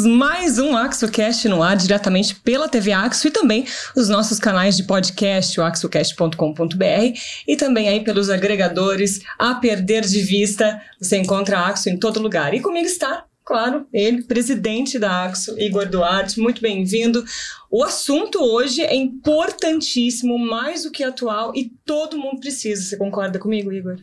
temos mais um AxoCast no ar, diretamente pela TV Axo e também os nossos canais de podcast, o axocast.com.br e também aí pelos agregadores a perder de vista. Você encontra a Axo em todo lugar. E comigo está claro, ele, presidente da Axo, Igor Duarte, muito bem-vindo. O assunto hoje é importantíssimo, mais do que atual, e todo mundo precisa. Você concorda comigo, Igor?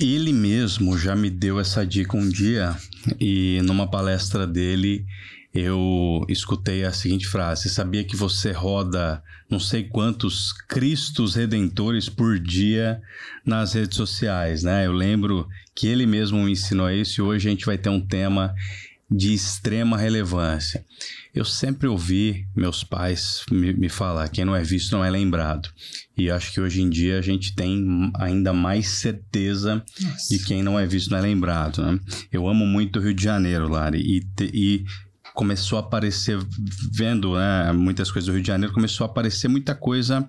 Ele mesmo já me deu essa dica um dia e numa palestra dele eu escutei a seguinte frase: Sabia que você roda não sei quantos Cristos redentores por dia nas redes sociais, né? Eu lembro que ele mesmo me ensinou isso e hoje a gente vai ter um tema de extrema relevância. Eu sempre ouvi meus pais me, me, falar: quem não é visto não é lembrado. E acho que hoje em dia a gente tem ainda mais certeza Nossa. de quem não é visto não é lembrado. Né? Eu amo muito o Rio de Janeiro, Lari, e, e começou a aparecer, vendo né, muitas coisas do Rio de Janeiro, começou a aparecer muita coisa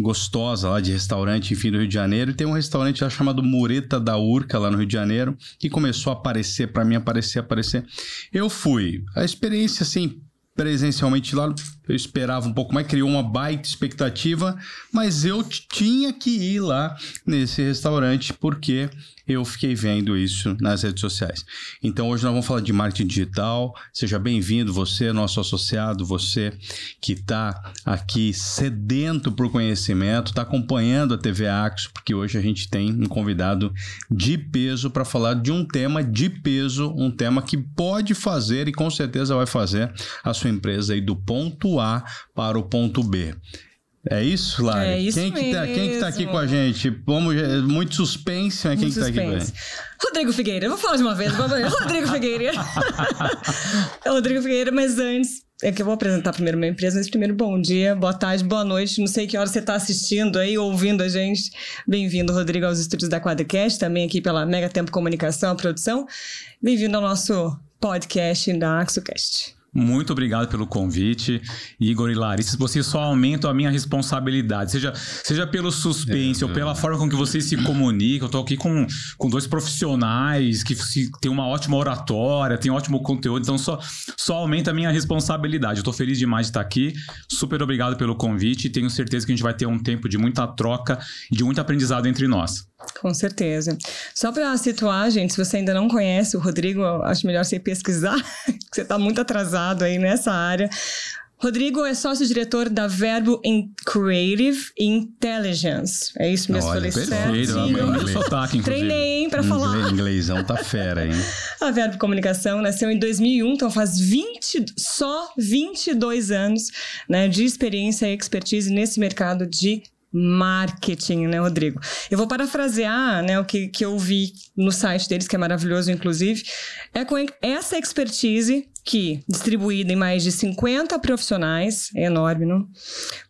gostosa lá de restaurante, enfim, do Rio de Janeiro. E tem um restaurante lá chamado Mureta da Urca, lá no Rio de Janeiro, que começou a aparecer, para mim, aparecer, aparecer. Eu fui. A experiência, assim, presencialmente lá eu esperava um pouco mais, criou uma baita expectativa, mas eu tinha que ir lá nesse restaurante porque eu fiquei vendo isso nas redes sociais. Então hoje nós vamos falar de marketing digital. Seja bem-vindo, você, nosso associado, você que está aqui sedento por conhecimento, está acompanhando a TV Axo, porque hoje a gente tem um convidado de peso para falar de um tema de peso, um tema que pode fazer e com certeza vai fazer a sua empresa aí do ponto a para o ponto B. É isso, Lari? É isso quem, que tá, quem que tá aqui com a gente? Vamos, é, muito suspense, mas muito quem suspense. tá aqui com a gente? Rodrigo Figueira, vou falar de uma vez, Rodrigo Figueira. Rodrigo Figueira, mas antes, é que eu vou apresentar primeiro minha empresa, mas primeiro bom dia, boa tarde, boa noite. Não sei que hora você está assistindo aí, ouvindo a gente. Bem-vindo, Rodrigo, aos estúdios da Quadcast, também aqui pela Mega Tempo Comunicação, a produção. Bem-vindo ao nosso podcast da AxoCast. Muito obrigado pelo convite, Igor e Larissa. Vocês só aumentam a minha responsabilidade, seja, seja pelo suspense é, ou pela é. forma com que vocês se comunicam. Eu estou aqui com, com dois profissionais que têm uma ótima oratória, têm ótimo conteúdo, então só, só aumenta a minha responsabilidade. Eu estou feliz demais de estar aqui. Super obrigado pelo convite. Tenho certeza que a gente vai ter um tempo de muita troca e de muito aprendizado entre nós. Com certeza. Só para situar, gente, se você ainda não conhece o Rodrigo, acho melhor você pesquisar, que você está muito atrasado pesado aí nessa área. Rodrigo é sócio-diretor da Verbo in Creative Intelligence. É isso mesmo, Olha, perfeito, sotaque, inclusive. Treinei, hein, pra hum, inglês, falar. Inglêsão tá fera, hein? A Verbo Comunicação nasceu em 2001, então faz 20, só 22 anos né, de experiência e expertise nesse mercado de marketing, né, Rodrigo? Eu vou parafrasear né, o que, que eu vi no site deles, que é maravilhoso, inclusive. É com essa expertise que, distribuída em mais de 50 profissionais, é enorme, não?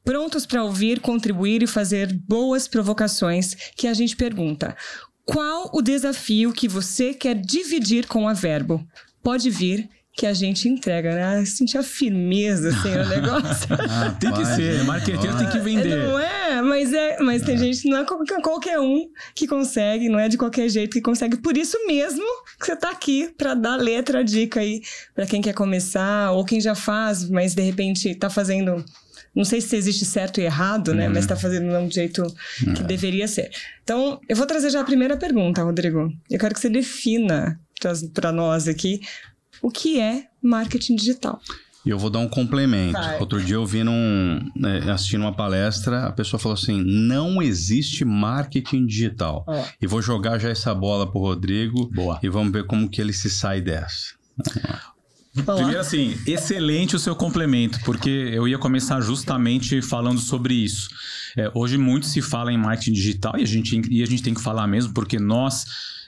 Prontos para ouvir, contribuir e fazer boas provocações, que a gente pergunta: qual o desafio que você quer dividir com a Verbo? Pode vir que a gente entrega, né? Ah, sentir a firmeza, assim, o negócio. Ah, tem que ser, marqueteiro tem que vender. Não é, mas, é, mas tem é. gente, não é qualquer um que consegue, não é de qualquer jeito que consegue. Por isso mesmo que você está aqui para dar letra, dica aí para quem quer começar ou quem já faz, mas de repente está fazendo não sei se existe certo e errado, né? Tá uhum. Mas está fazendo não do jeito que é. deveria ser. Então, eu vou trazer já a primeira pergunta, Rodrigo. Eu quero que você defina para nós aqui o que é marketing digital. E eu vou dar um complemento. Vai. Outro dia eu vi num. É, assistindo uma palestra, a pessoa falou assim: não existe marketing digital. É. E vou jogar já essa bola pro Rodrigo. Boa. E vamos ver como que ele se sai dessa. Primeiro, assim, excelente o seu complemento, porque eu ia começar justamente falando sobre isso. É, hoje muito se fala em marketing digital e a, gente, e a gente tem que falar mesmo, porque nós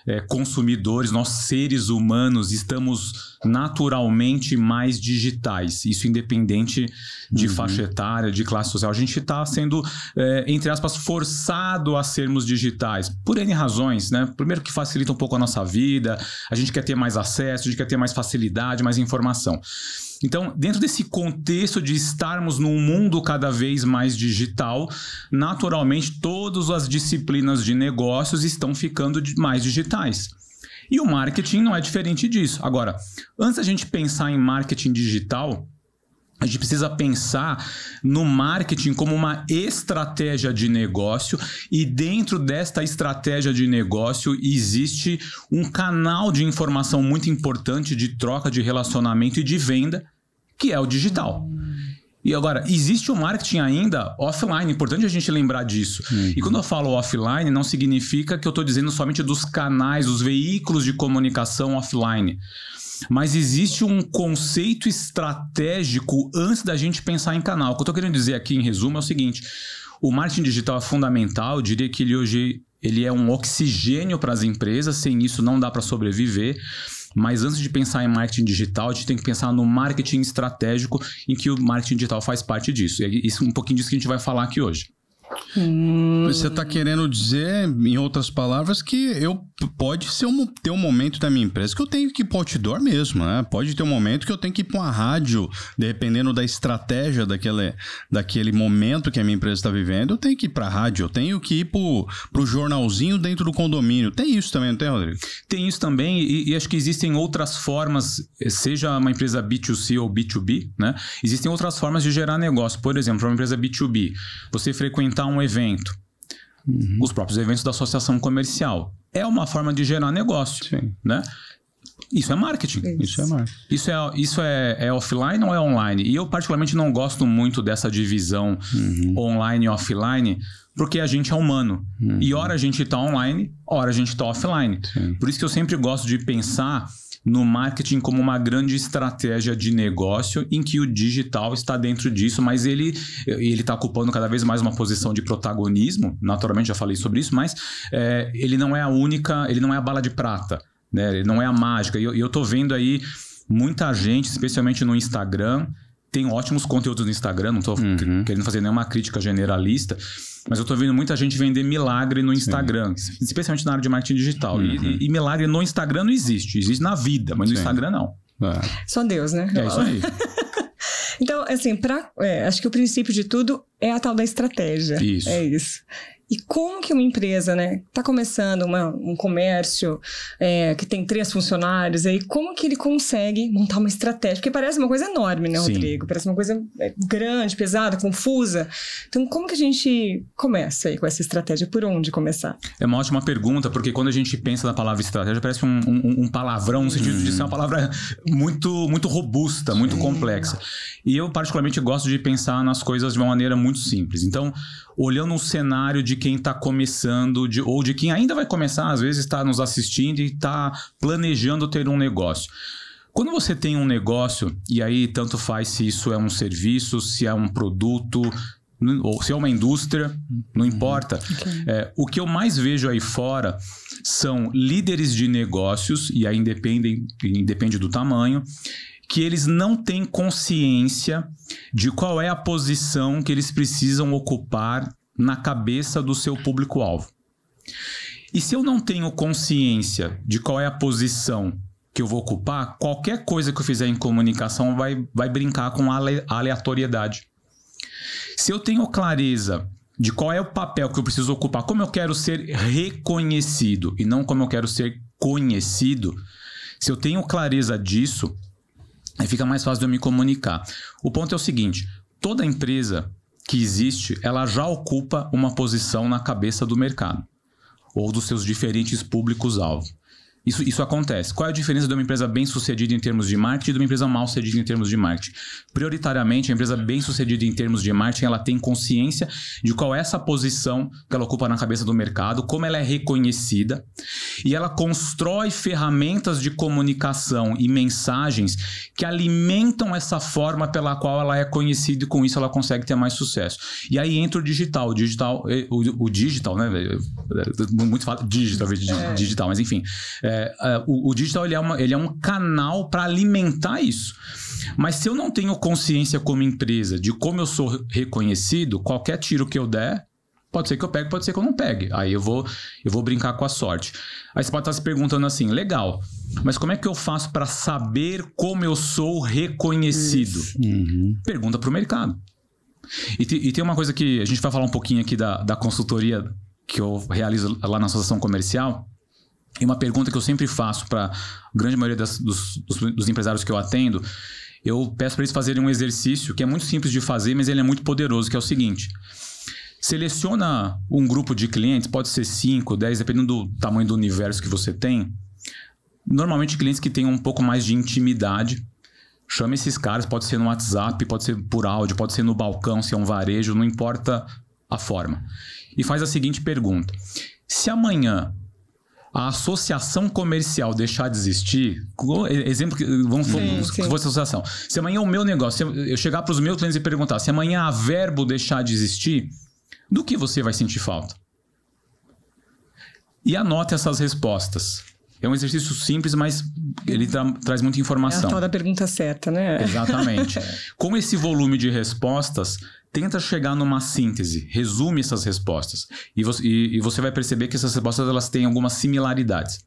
é, consumidores, nós seres humanos, estamos naturalmente mais digitais. Isso independente de uhum. faixa etária, de classe social. A gente está sendo, é, entre aspas, forçado a sermos digitais, por N razões, né? Primeiro que facilita um pouco a nossa vida, a gente quer ter mais acesso, a gente quer ter mais facilidade, mais informação. Então, dentro desse contexto de estarmos num mundo cada vez mais digital, naturalmente todas as disciplinas de negócios estão ficando mais digitais. E o marketing não é diferente disso. Agora, antes a gente pensar em marketing digital, a gente precisa pensar no marketing como uma estratégia de negócio, e dentro desta estratégia de negócio existe um canal de informação muito importante de troca de relacionamento e de venda, que é o digital. E agora, existe o marketing ainda offline, importante a gente lembrar disso. Uhum. E quando eu falo offline, não significa que eu estou dizendo somente dos canais, dos veículos de comunicação offline mas existe um conceito estratégico antes da gente pensar em canal. O que eu estou querendo dizer aqui, em resumo, é o seguinte: o marketing digital é fundamental, eu diria que ele hoje ele é um oxigênio para as empresas, sem isso não dá para sobreviver. Mas antes de pensar em marketing digital, a gente tem que pensar no marketing estratégico, em que o marketing digital faz parte disso. E isso é um pouquinho disso que a gente vai falar aqui hoje. Hum. Você está querendo dizer, em outras palavras, que eu pode ser um, ter um momento da minha empresa que eu tenho que ir pro outdoor mesmo, né? Pode ter um momento que eu tenho que ir para uma rádio, dependendo da estratégia daquele, daquele momento que a minha empresa está vivendo, eu tenho que ir para a rádio, eu tenho que ir para o jornalzinho dentro do condomínio. Tem isso também, não tem, Rodrigo? Tem isso também, e, e acho que existem outras formas, eh, seja uma empresa B2C ou B2B, né? Existem outras formas de gerar negócio. Por exemplo, para uma empresa B2B, você frequentar montar um evento. Uhum. Os próprios eventos da associação comercial. É uma forma de gerar negócio, Sim. né? Isso é marketing. Isso, isso é marketing. Isso, é, isso é, é, offline ou é online? E eu, particularmente, não gosto muito dessa divisão uhum. online e offline, porque a gente é humano. Uhum. E ora a gente está online, ora a gente está offline. Sim. Por isso que eu sempre gosto de pensar no marketing como uma grande estratégia de negócio em que o digital está dentro disso, mas ele ele está ocupando cada vez mais uma posição de protagonismo. Naturalmente já falei sobre isso, mas é, ele não é a única, ele não é a bala de prata, né? Ele não é a mágica. E eu, eu tô vendo aí muita gente, especialmente no Instagram, tem ótimos conteúdos no Instagram, não estou uhum. querendo fazer nenhuma crítica generalista, mas eu estou vendo muita gente vender milagre no Instagram, Sim. especialmente na área de marketing digital. Uhum. E, e, milagre no Instagram não existe, existe na vida, mas Sim. no Instagram não. É. Só Deus, né? É isso aí. então, assim, pra, é, acho que o princípio de tudo é a tal da estratégia. Isso. É isso. E como que uma empresa, né, está começando uma, um comércio é, que tem três funcionários, aí como que ele consegue montar uma estratégia? Porque parece uma coisa enorme, né, Sim. Rodrigo? Parece uma coisa é, grande, pesada, confusa. Então, como que a gente começa aí com essa estratégia? Por onde começar? É uma ótima pergunta, porque quando a gente pensa na palavra estratégia, parece um, um, um palavrão, no sentido hum. de uhum. ser uma palavra muito, muito robusta, muito Sim. complexa. E eu, particularmente, gosto de pensar nas coisas de uma maneira muito simples. Então, olhando um cenário de quem está começando de, ou de quem ainda vai começar, às vezes está nos assistindo e está planejando ter um negócio. Quando você tem um negócio, e aí tanto faz se isso é um serviço, se é um produto, ou se é uma indústria, não uhum. importa. Okay. É, o que eu mais vejo aí fora são líderes de negócios, e aí independem, independe do tamanho, que eles não têm consciência de qual é a posição que eles precisam ocupar na cabeça do seu público-alvo. E se eu não tenho consciência de qual é a posição que eu vou ocupar, qualquer coisa que eu fizer em comunicação vai, vai brincar com aleatoriedade. Se eu tenho clareza de qual é o papel que eu preciso ocupar, como eu quero ser reconhecido e não como eu quero ser conhecido, se eu tenho clareza disso, e fica mais fácil de eu me comunicar. O ponto é o seguinte: toda empresa que existe, ela já ocupa uma posição na cabeça do mercado ou dos seus diferentes públicos-alvo. Isso, isso acontece. Qual é a diferença de uma empresa bem sucedida em termos de marketing e de uma empresa mal sucedida em termos de marketing? Prioritariamente, a empresa bem sucedida em termos de marketing, ela tem consciência de qual é essa posição que ela ocupa na cabeça do mercado, como ela é reconhecida, e ela constrói ferramentas de comunicação e mensagens que alimentam essa forma pela qual ela é conhecida e com isso ela consegue ter mais sucesso. E aí entra o digital. O digital, eh, o, o digital, né? Muito fala digital, é. digital, mas enfim. É, é, é, o, o, digital ele é, uma, ele é um canal para alimentar isso. Mas se eu não tenho consciência como empresa de como eu sou reconhecido, qualquer tiro que eu der, pode ser que eu pegue, pode ser que eu não pegue. Aí eu vou, eu vou brincar com a sorte. Aí você pode estar se perguntando assim, legal, mas como é que eu faço para saber como eu sou reconhecido? Uhum. Pergunta para o mercado. E, te, e, tem uma coisa que a gente vai falar um pouquinho aqui da, da consultoria que eu realizo lá na Associação Comercial, e uma pergunta que eu sempre faço para a grande maioria das, dos, dos, dos empresários que eu atendo, eu peço para eles fazerem um exercício que é muito simples de fazer, mas ele é muito poderoso, que é o seguinte. Seleciona um grupo de clientes, pode ser 5, 10, dependendo do tamanho do universo que você tem. Normalmente clientes que têm um pouco mais de intimidade. Chama esses caras, pode ser no WhatsApp, pode ser por áudio, pode ser no balcão, se é um varejo, não importa a forma. E faz a seguinte pergunta: se amanhã a associação comercial deixar de existir, exemplo que vamos sim, que sim. fosse associação. Se amanhã o meu negócio, eu chegar para os meus clientes e perguntar, se amanhã a Verbo deixar de existir, do que você vai sentir falta? E anote essas respostas. É um exercício simples, mas ele tra traz muita informação. É a tal da pergunta certa, né? Exatamente. Com esse volume de respostas, tenta chegar numa síntese, resume essas respostas. E você, e, e você vai perceber que essas respostas elas têm algumas similaridades.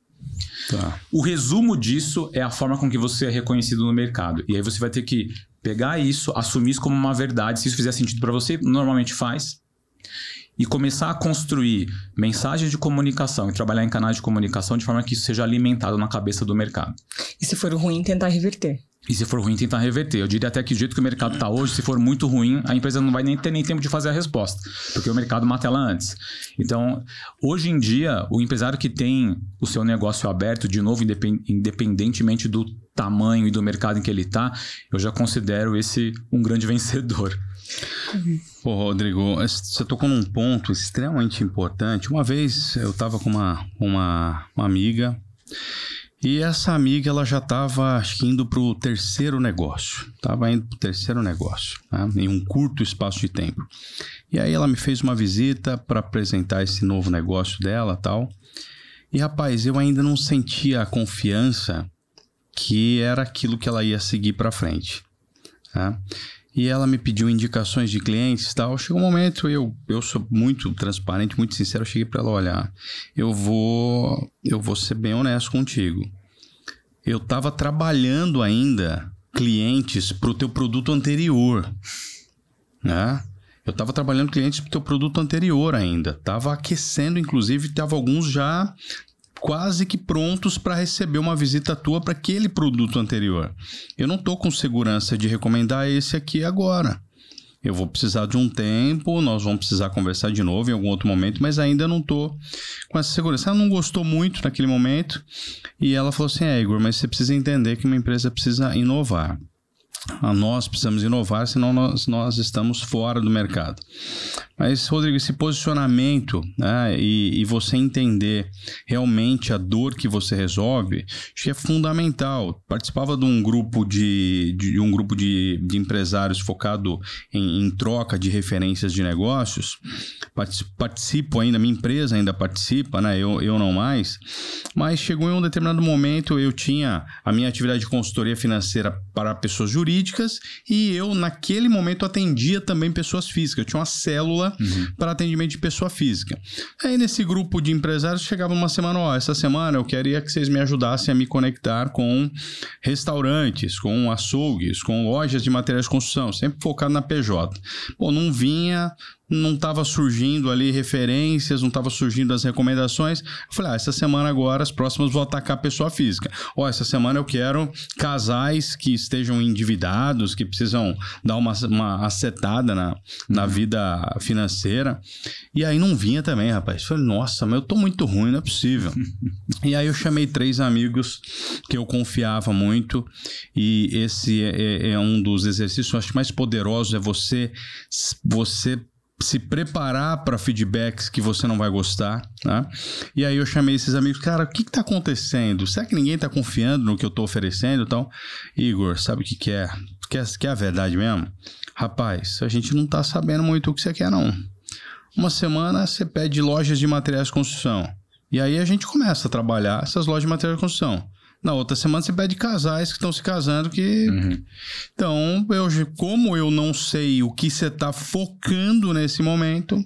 Tá. O resumo disso é a forma com que você é reconhecido no mercado. E aí você vai ter que pegar isso, assumir isso como uma verdade, se isso fizer sentido para você, normalmente faz, e começar a construir mensagens de comunicação e trabalhar em canais de comunicação de forma que isso seja alimentado na cabeça do mercado. E se for ruim, tentar reverter. E se for ruim, tentar reverter. Eu diria até que do jeito que o mercado está hoje, se for muito ruim, a empresa não vai nem ter nem tempo de fazer a resposta, porque o mercado mata ela antes. Então, hoje em dia, o empresário que tem o seu negócio aberto, de novo, independentemente do tamanho e do mercado em que ele está, eu já considero esse um grande vencedor. Pô, uhum. Rodrigo, você tocou num ponto extremamente importante. Uma vez eu estava com uma, uma, uma amiga e essa amiga, ela já estava indo para o terceiro negócio. Estava indo para o terceiro negócio, né? em um curto espaço de tempo. E aí ela me fez uma visita para apresentar esse novo negócio dela tal. E rapaz, eu ainda não sentia a confiança que era aquilo que ela ia seguir para frente. Né? e ela me pediu indicações de clientes e tal. Chegou um momento, eu, eu sou muito transparente, muito sincero, eu cheguei para ela, olha, eu vou, eu vou ser bem honesto contigo. Eu estava trabalhando ainda clientes para o teu produto anterior, né? Eu estava trabalhando clientes para o teu produto anterior ainda, estava aquecendo, inclusive, tava alguns já quase que prontos para receber uma visita tua para aquele produto anterior. Eu não estou com segurança de recomendar esse aqui agora. Eu vou precisar de um tempo, nós vamos precisar conversar de novo em algum outro momento, mas ainda não estou com essa segurança. Ela não gostou muito naquele momento e ela falou assim: É, Igor, mas você precisa entender que uma empresa precisa inovar nós precisamos inovar, senão nós, nós estamos fora do mercado. Mas, Rodrigo, esse posicionamento né, e, e, você entender realmente a dor que você resolve, acho que é fundamental. Participava de um grupo de, de um grupo de, de empresários focado em, em, troca de referências de negócios. Participo ainda, minha empresa ainda participa, né? eu, eu não mais. Mas chegou em um determinado momento, eu tinha a minha atividade de consultoria financeira para pessoas jurídicas jurídicas e eu, naquele momento, atendia também pessoas físicas. Eu tinha uma célula uhum. para atendimento de pessoa física. Aí, nesse grupo de empresários, chegava uma semana: ó, oh, essa semana eu queria que vocês me ajudassem a me conectar com restaurantes, com açougues, com lojas de materiais de construção, sempre focado na PJ. Pô, não vinha, não estava surgindo ali referências, não estava surgindo as recomendações. Eu falei, ah, essa semana agora, as próximas vou atacar pessoa física. Ó, oh, essa semana eu quero casais que estejam endividados, que precisam dar uma, uma acetada na, na uhum. vida financeira. E aí não vinha também, rapaz. Eu falei, nossa, mas eu tô muito ruim, não é possível. e aí eu chamei três amigos que eu confiava muito e esse é, é, é um dos exercícios, acho que mais poderoso é você, você se preparar para feedbacks que você não vai gostar, né? E aí eu chamei esses amigos, cara, o que está acontecendo? Será que ninguém está confiando no que eu estou oferecendo? Então, Igor, sabe o que, que é? Quer, a verdade mesmo? Rapaz, a gente não está sabendo muito o que você quer, não. Uma semana você pede lojas de materiais de construção. E aí a gente começa a trabalhar essas lojas de materiais de construção. Na outra semana você pede casais que estão se casando que uhum. então eu como eu não sei o que você está focando nesse momento,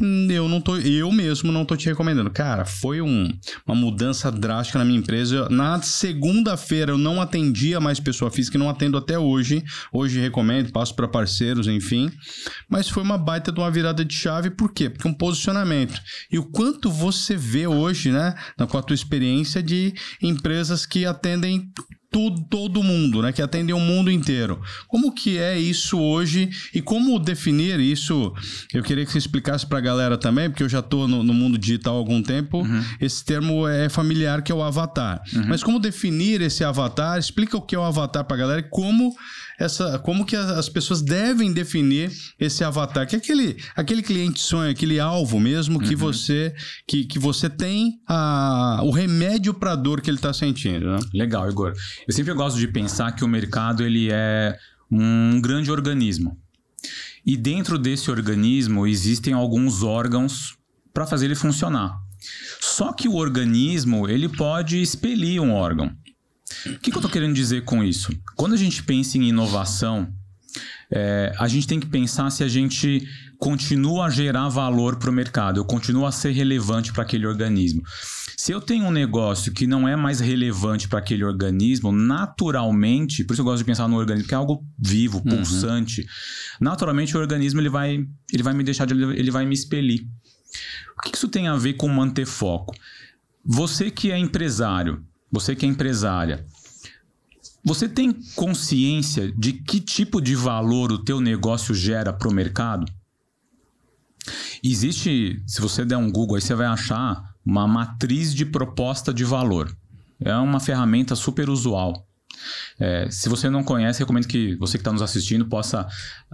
hum, eu não tô eu mesmo não tô te recomendando. Cara, foi um, uma mudança drástica na minha empresa. Na segunda-feira eu não atendia mais pessoa física, não atendo até hoje. Hoje recomendo, passo para parceiros, enfim. Mas foi uma baita de uma virada de chave, por quê? Porque um posicionamento. E o quanto você vê hoje, né, com a tua experiência de empresas que atendem todo, todo mundo, né? Que atendem o mundo inteiro. Como que é isso hoje e como definir isso? Eu queria que você explicasse para a galera também, porque eu já estou no, no, mundo digital há algum tempo. Uhum. Esse termo é familiar, que é o avatar. Uhum. Mas como definir esse avatar? Explica o que é o avatar para a galera e como essa, como que as pessoas devem definir esse avatar, que é aquele, aquele cliente sonho, aquele alvo mesmo que uhum. você que, que você tem a, o remédio para a dor que ele está sentindo. Né? Legal, Igor. Eu sempre gosto de pensar que o mercado ele é um grande organismo. E dentro desse organismo existem alguns órgãos para fazer ele funcionar. Só que o organismo ele pode expelir um órgão. O que, que eu estou querendo dizer com isso? Quando a gente pensa em inovação, é, a gente tem que pensar se a gente continua a gerar valor para o mercado, eu continuo a ser relevante para aquele organismo. Se eu tenho um negócio que não é mais relevante para aquele organismo, naturalmente, por isso eu gosto de pensar no organismo, que é algo vivo, uhum. pulsante, uhum. naturalmente o organismo ele vai, ele vai me deixar, de, ele vai me expelir. O que isso tem a ver com manter foco? Você que é empresário, você que é empresária, você tem consciência de que tipo de valor o teu negócio gera para o mercado? Existe, se você der um Google aí, você vai achar uma matriz de proposta de valor. É uma ferramenta super usual. É, se você não conhece, recomendo que você que está nos assistindo possa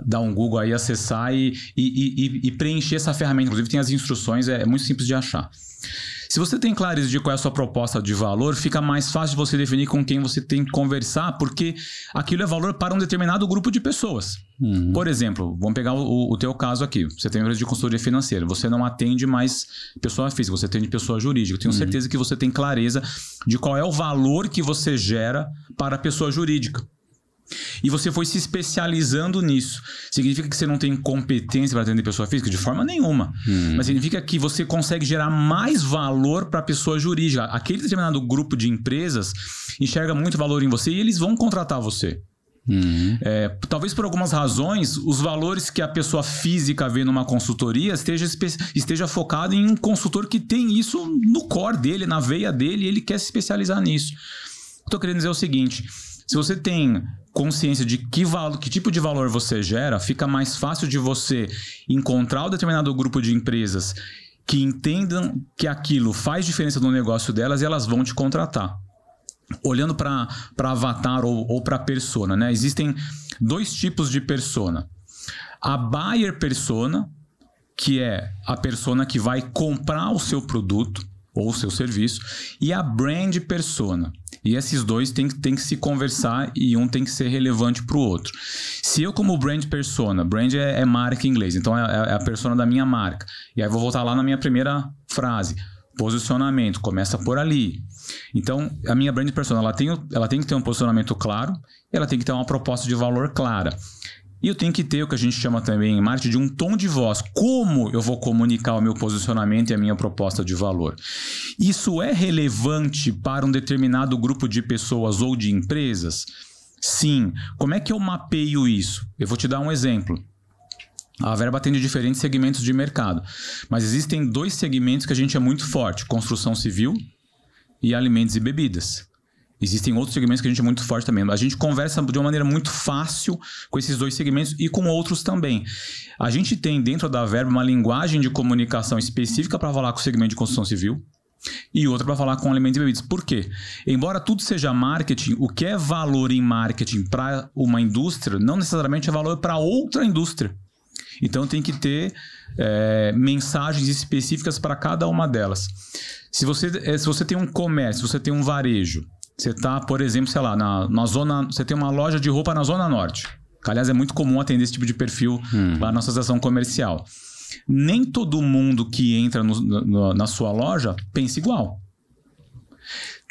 dar um Google aí, acessar e, e, e, e preencher essa ferramenta. Inclusive, tem as instruções, é, é muito simples de achar. Se você tem clareza de qual é a sua proposta de valor, fica mais fácil você definir com quem você tem que conversar, porque aquilo é valor para um determinado grupo de pessoas. Uhum. Por exemplo, vamos pegar o, o teu caso aqui. Você tem uma empresa de consultoria financeira, você não atende mais pessoa física, você atende pessoa jurídica. tenho uhum. certeza que você tem clareza de qual é o valor que você gera para a pessoa jurídica e você foi se especializando nisso. Significa que você não tem competência para atender pessoa física? De forma nenhuma. Hum. Mas significa que você consegue gerar mais valor para a pessoa jurídica. Aquele determinado grupo de empresas enxerga muito valor em você e eles vão contratar você. Uhum. É, talvez por algumas razões, os valores que a pessoa física vê numa consultoria esteja, esteja focado em um consultor que tem isso no core dele, na veia dele, e ele quer se especializar nisso. Estou querendo dizer é o seguinte: se você tem consciência de que, valor, que tipo de valor você gera, fica mais fácil de você encontrar um determinado grupo de empresas que entendam que aquilo faz diferença no negócio delas e elas vão te contratar. Olhando para avatar ou, ou para persona, né? Existem dois tipos de persona. A buyer persona, que é a persona que vai comprar o seu produto ou o seu serviço, e a brand persona, e esses dois têm, tem que se conversar e um tem que ser relevante para o outro. Se eu, como brand persona, brand é, é marca em inglês, então é, é a persona da minha marca. E aí vou voltar lá na minha primeira frase posicionamento, começa por ali. Então, a minha brand persona, ela tem, ela tem que ter um posicionamento claro, ela tem que ter uma proposta de valor clara. E eu tenho que ter o que a gente chama também em Marte de um tom de voz. Como eu vou comunicar o meu posicionamento e a minha proposta de valor? Isso é relevante para um determinado grupo de pessoas ou de empresas? Sim. Como é que eu mapeio isso? Eu vou te dar um exemplo. A verba atende diferentes segmentos de mercado, mas existem dois segmentos que a gente é muito forte: construção civil e alimentos e bebidas. Existem outros segmentos que a gente é muito forte também. A gente conversa de uma maneira muito fácil com esses dois segmentos e com outros também. A gente tem dentro da Verba uma linguagem de comunicação específica para falar com o segmento de construção civil e outra para falar com alimentos e bebidas. Por quê? Embora tudo seja marketing, o que é valor em marketing para uma indústria não necessariamente é valor para outra indústria. Então tem que ter é, mensagens específicas para cada uma delas. Se você, é, se você tem um comércio, se você tem um varejo, você tá, por exemplo, sei lá, na, na zona. Você tem uma loja de roupa na Zona Norte. Que, aliás, é muito comum atender esse tipo de perfil uhum. lá na associação comercial. Nem todo mundo que entra no, no, na sua loja pensa igual.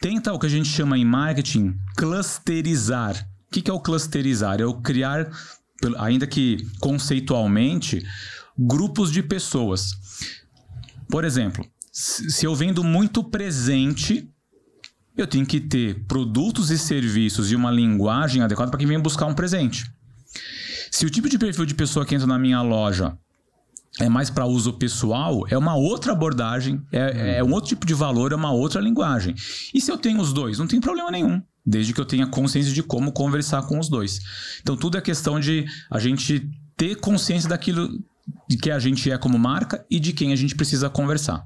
Tenta o que a gente chama em marketing clusterizar. O que, que é o clusterizar? É o criar, ainda que conceitualmente, grupos de pessoas. Por exemplo, se eu vendo muito presente eu tenho que ter produtos e serviços e uma linguagem adequada para quem vem buscar um presente. Se o tipo de perfil de pessoa que entra na minha loja é mais para uso pessoal, é uma outra abordagem, é, é, um outro tipo de valor, é uma outra linguagem. E se eu tenho os dois, não tem problema nenhum. Desde que eu tenha consciência de como conversar com os dois. Então, tudo é questão de a gente ter consciência daquilo de que a gente é como marca e de quem a gente precisa conversar.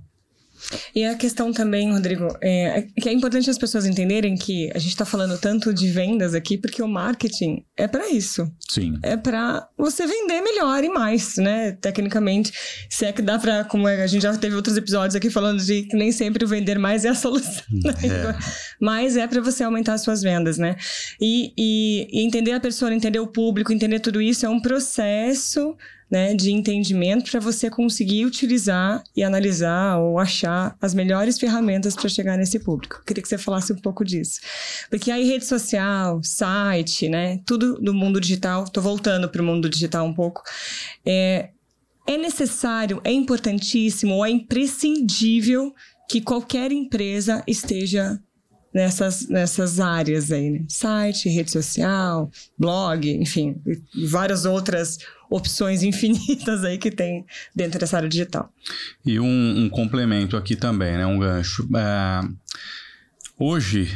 E a questão também, Rodrigo, é, é, que é importante as pessoas entenderem que a gente está falando tanto de vendas aqui, porque o marketing é para isso. Sim. É para você vender melhor e mais, né? Tecnicamente, se é que dá para, como é, a gente já teve outros episódios aqui falando de que nem sempre vender mais é a solução, né? é. mas é para você aumentar as suas vendas, né? E, e, e entender a pessoa, entender o público, entender tudo isso é um processo né, de entendimento para você conseguir utilizar e analisar ou achar as melhores ferramentas para chegar nesse público. Queria que você falasse um pouco disso. Porque aí rede social, site, né, tudo do mundo digital, estou voltando para o mundo digital um pouco, é, é necessário, é importantíssimo, é imprescindível que qualquer empresa esteja nessas, nessas áreas aí, né? Site, rede social, blog, enfim, várias outras opções infinitas aí que tem dentro dessa área digital. E um, um complemento aqui também, né? Um gancho. É... Hoje,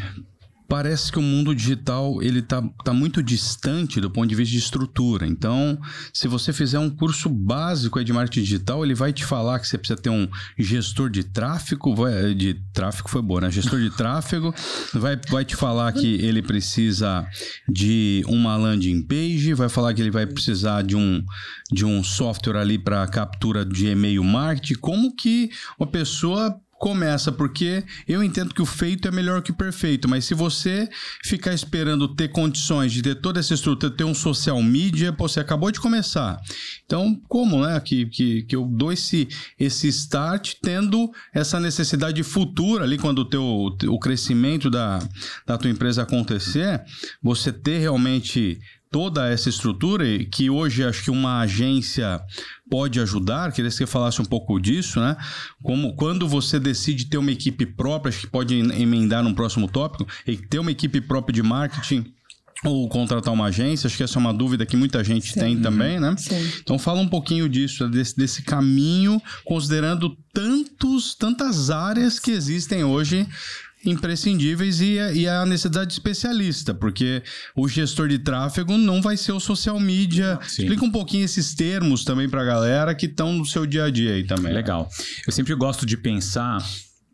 parece que o mundo digital ele tá, tá muito distante do ponto de vista de estrutura. Então, se você fizer um curso básico de marketing digital, ele vai te falar que você precisa ter um gestor de tráfego, vai, de tráfego foi bom, né? Gestor de tráfego, vai, vai te falar que ele precisa de uma landing page, vai falar que ele vai precisar de um, de um software ali para captura de e-mail marketing. Como que uma pessoa começa, porque eu entendo que o feito é melhor que o perfeito, mas se você ficar esperando ter condições de ter toda essa estrutura, ter um social media, pô, você acabou de começar. Então, como né, que, que, que eu dou esse, esse start tendo essa necessidade futura ali, quando o, teu, o crescimento da, da tua empresa acontecer, você ter realmente toda essa estrutura que hoje acho que uma agência pode ajudar, queria que você falasse um pouco disso, né? Como quando você decide ter uma equipe própria, acho que pode emendar num próximo tópico, e ter uma equipe própria de marketing ou contratar uma agência, acho que essa é uma dúvida que muita gente Sim. tem também, né? Sim. Então fala um pouquinho disso, desse, desse caminho, considerando tantos, tantas áreas que existem hoje imprescindíveis e, e a necessidade de especialista, porque o gestor de tráfego não vai ser o social media. Sim. Explica um pouquinho esses termos também para a galera que estão no seu dia a dia aí também. Legal. Eu sempre gosto de pensar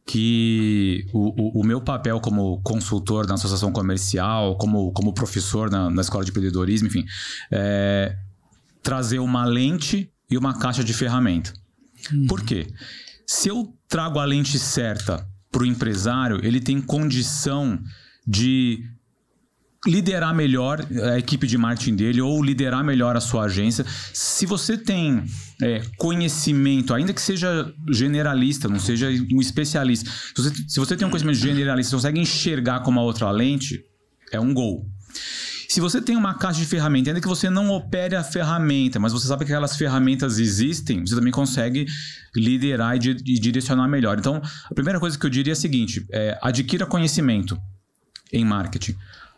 que o, o, o, meu papel como consultor na associação comercial, como, como professor na, na escola de empreendedorismo, enfim, é trazer uma lente e uma caixa de ferramenta. Uhum. Por quê? Se eu trago a lente certa para o empresário, ele tem condição de liderar melhor a equipe de marketing dele ou liderar melhor a sua agência. Se você tem é, conhecimento, ainda que seja generalista, não seja um especialista, se você, se você tem um conhecimento generalista, você consegue enxergar com uma outra lente, é um gol. Se você tem uma caixa de ferramenta, ainda que você não opere a ferramenta, mas você sabe que aquelas ferramentas existem, você também consegue liderar e, di e direcionar melhor. Então, a primeira coisa que eu diria é a seguinte: é, adquira conhecimento em marketing.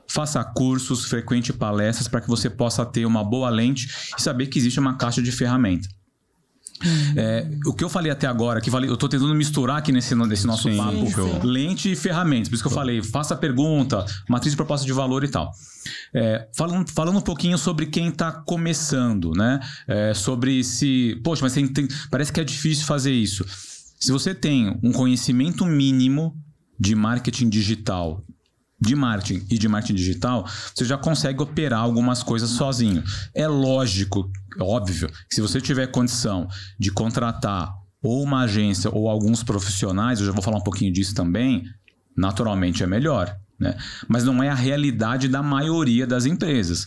Faça cursos, frequente palestras para que você possa ter uma boa lente e saber que existe uma caixa de ferramentas. Uhum. É, o que eu falei até agora, que eu estou tentando misturar aqui nesse, nesse nosso sim, papo sim. lente e ferramentas, por isso que eu tá. falei, faça a pergunta, matriz de proposta de valor e tal. É, falando, falando um pouquinho sobre quem está começando, né? É, sobre se. Poxa, mas tem, tem, parece que é difícil fazer isso. Se você tem um conhecimento mínimo de marketing digital de marketing e de marketing digital, você já consegue operar algumas coisas sozinho. É lógico, óbvio, que se você tiver condição de contratar ou uma agência ou alguns profissionais, eu já vou falar um pouquinho disso também, naturalmente é melhor. Né? Mas não é a realidade da maioria das empresas.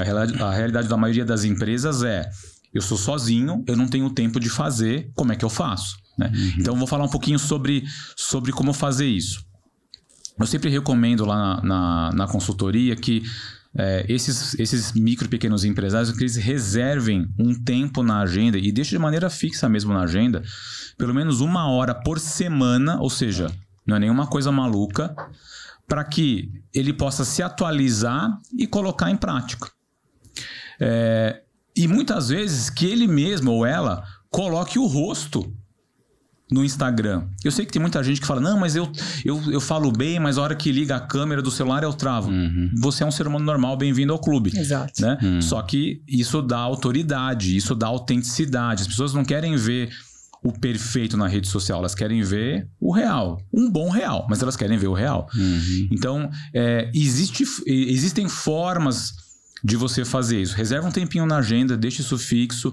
A, realidade, a realidade da maioria das empresas é: eu sou sozinho, eu não tenho tempo de fazer, como é que eu faço? Né? Uhum. Então, eu vou falar um pouquinho sobre, sobre como fazer isso. Eu sempre recomendo lá na, na, na consultoria que é, esses, esses micro pequenos empresários que eles reservem um tempo na agenda e deixem de maneira fixa mesmo na agenda, pelo menos uma hora por semana, ou seja, não é nenhuma coisa maluca, para que ele possa se atualizar e colocar em prática. É, e muitas vezes que ele mesmo ou ela coloque o rosto no Instagram. Eu sei que tem muita gente que fala, não, mas eu, eu, eu falo bem, mas a hora que liga a câmera do celular eu travo. Uhum. Você é um ser humano normal, bem-vindo ao clube. Exato. Né? Uhum. Só que isso dá autoridade, isso dá autenticidade. As pessoas não querem ver o perfeito na rede social, elas querem ver o real. Um bom real, mas elas querem ver o real. Uhum. Então, é, existe, existem formas de você fazer isso. Reserva um tempinho na agenda, deixa isso fixo,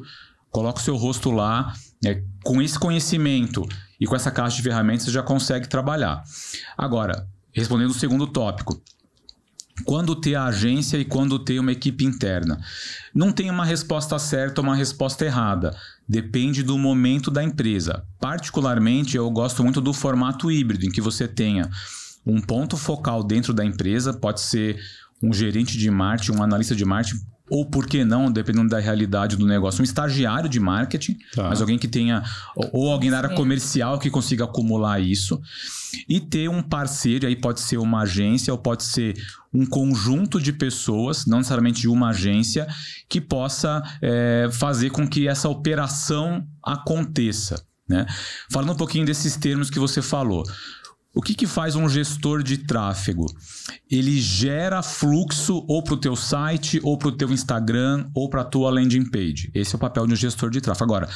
coloca o seu rosto lá, é, com esse conhecimento e com essa caixa de ferramentas você já consegue trabalhar. Agora, respondendo o segundo tópico, quando ter a agência e quando ter uma equipe interna. Não tem uma resposta certa ou uma resposta errada. Depende do momento da empresa. Particularmente, eu gosto muito do formato híbrido, em que você tenha um ponto focal dentro da empresa, pode ser um gerente de marketing, um analista de marketing ou por que não, dependendo da realidade do negócio, um estagiário de marketing, tá. mas alguém que tenha, ou alguém da área comercial que consiga acumular isso, e ter um parceiro, aí pode ser uma agência ou pode ser um conjunto de pessoas, não necessariamente uma agência, que possa é, fazer com que essa operação aconteça. Né? Falando um pouquinho desses termos que você falou. O que, que faz um gestor de tráfego? Ele gera fluxo ou para o teu site, ou para o teu Instagram, ou para a tua landing page. Esse é o papel de um gestor de tráfego. Agora,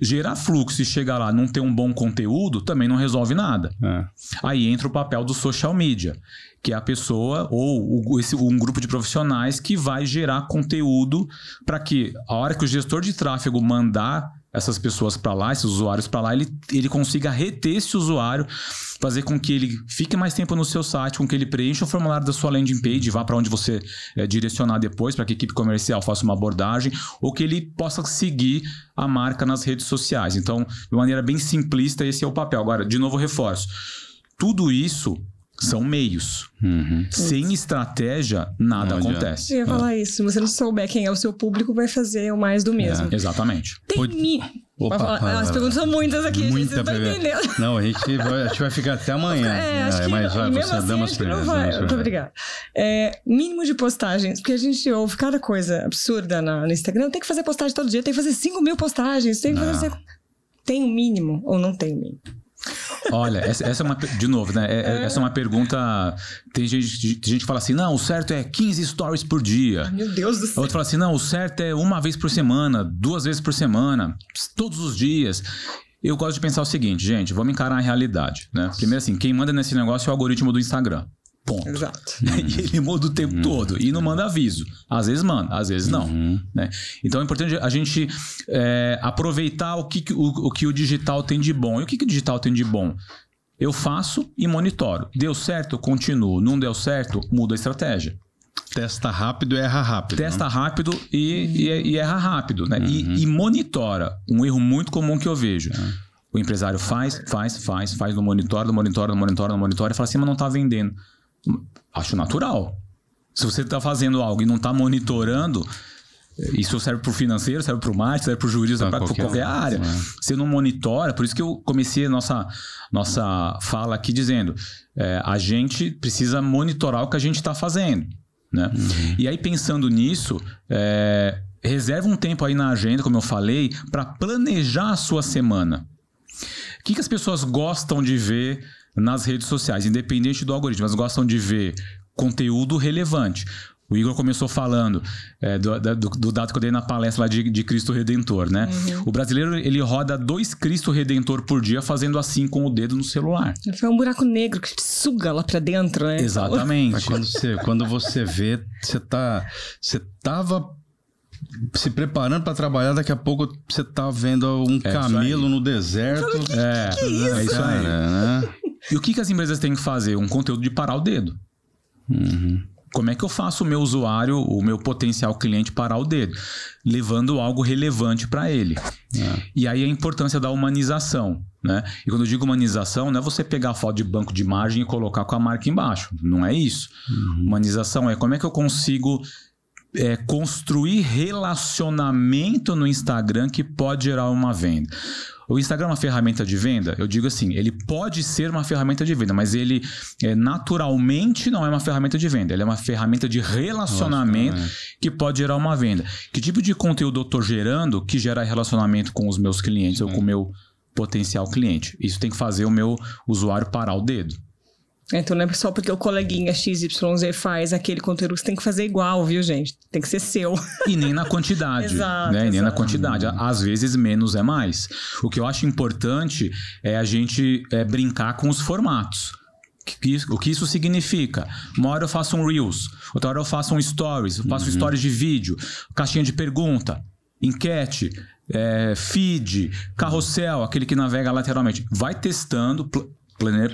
gerar fluxo e chegar lá não ter um bom conteúdo também não resolve nada. É. Aí entra o papel do social media, que é a pessoa ou o, esse, um grupo de profissionais que vai gerar conteúdo para que a hora que o gestor de tráfego mandar essas pessoas para lá, esses usuários para lá, ele, ele consiga reter esse usuário, fazer com que ele fique mais tempo no seu site, com que ele preencha o formulário da sua landing page, vá para onde você é, direcionar depois, para que a equipe comercial faça uma abordagem, ou que ele possa seguir a marca nas redes sociais. Então, de maneira bem simplista, esse é o papel. Agora, de novo, reforço. Tudo isso são meios. Uhum. Sem estratégia, nada não acontece. Eu ia falar é. isso. Se você não souber quem é o seu público, vai fazer o mais do mesmo. É, exatamente. Tem Pode... mi... Opa, falar... Ah, as perguntas são muitas aqui, Muita gente. Você não tá entendendo. Não, a gente, vai, a gente vai ficar até amanhã. É, acho que Mas vai, mesmo você é assim, Muito obrigada. É, mínimo de postagens, porque a gente ouve cada coisa absurda na, no Instagram. Tem que fazer postagem todo dia, tem que fazer 5 mil postagens, tem que não. fazer... Tem o um mínimo ou não tem o um mínimo? Olha, essa, essa, é uma. De novo, né? É, é. Essa é uma é. pergunta. Tem gente, tem gente que fala assim: não, o certo é 15 stories por dia. Meu Deus do céu. Outro fala assim: não, o certo é uma vez por semana, duas vezes por semana, todos os dias. Eu gosto de pensar o seguinte, gente, vamos encarar a realidade, né? Primeiro assim, quem manda nesse negócio é o algoritmo do Instagram. Ponto. Exato. Uhum. Ele muda o tempo uhum. todo e não manda aviso. Às vezes manda, às vezes não. Uhum. Né? Então é importante a gente é, aproveitar o que o, o que o digital tem de bom. E o que, que o digital tem de bom? Eu faço e monitoro. Deu certo, continuo. Não deu certo, muda a estratégia. Testa rápido, erra rápido. Testa né? rápido e, e, e, erra rápido, né? E, uhum. e, monitora. Um erro muito comum que eu vejo. É. O empresário faz, faz, faz, faz no monitor, no monitor, no monitor, no monitor e fala assim, mas não está vendendo. Acho natural. Se você está fazendo algo e não está monitorando, eh, isso serve para o financeiro, serve para o marketing, serve para o jurídico, para qualquer, qualquer área. Né? Você não monitora, por isso que eu comecei a nossa, nossa fala aqui dizendo: é, a gente precisa monitorar o que a gente está fazendo. Né? Uhum. E aí, pensando nisso, é, reserva um tempo aí na agenda, como eu falei, para planejar a sua semana. O que, que as pessoas gostam de ver nas redes sociais, independente do algoritmo. Elas gostam de ver conteúdo relevante. O Igor começou falando é, do, do, do, dado que eu dei na palestra lá de, de Cristo Redentor, né? Uhum. O brasileiro, ele roda dois Cristo Redentor por dia fazendo assim com o dedo no celular. Foi um buraco negro que te suga lá pra dentro, né? Exatamente. quando, você, quando você vê, você tá... Você tava se preparando para trabalhar, daqui a pouco você tá vendo um é camelo no deserto. Que, que, é, que é, é, isso aí. Cara, né? E o que, que as empresas têm que fazer? Um conteúdo de parar o dedo. Uhum. Como é que eu faço o meu usuário, o meu potencial cliente parar o dedo? Levando algo relevante para ele. É. E aí a importância da humanização. Né? E quando eu digo humanização, não é você pegar a foto de banco de imagem e colocar com a marca embaixo. Não é isso. Uhum. Humanização é como é que eu consigo é, construir relacionamento no Instagram que pode gerar uma venda. O Instagram é uma ferramenta de venda? Eu digo assim, ele pode ser uma ferramenta de venda, mas ele é, naturalmente não é uma ferramenta de venda. Ele é uma ferramenta de relacionamento que pode gerar uma venda. Que tipo de conteúdo eu estou gerando que gera relacionamento com os meus clientes Sim. ou com o meu potencial cliente? Isso tem que fazer o meu usuário parar o dedo. Então não é só porque o coleguinha XYZ faz aquele conteúdo, você tem que fazer igual, viu, gente? Tem que ser seu. E nem na quantidade. exato, né? E nem na quantidade. Às vezes menos é mais. O que eu acho importante é a gente é, brincar com os formatos. o que isso significa? Uma hora eu faço um Reels, outra hora eu faço um Stories, eu faço uhum. Stories de vídeo, caixinha de pergunta, enquete, é, feed, carrossel, aquele que navega lateralmente. Vai testando,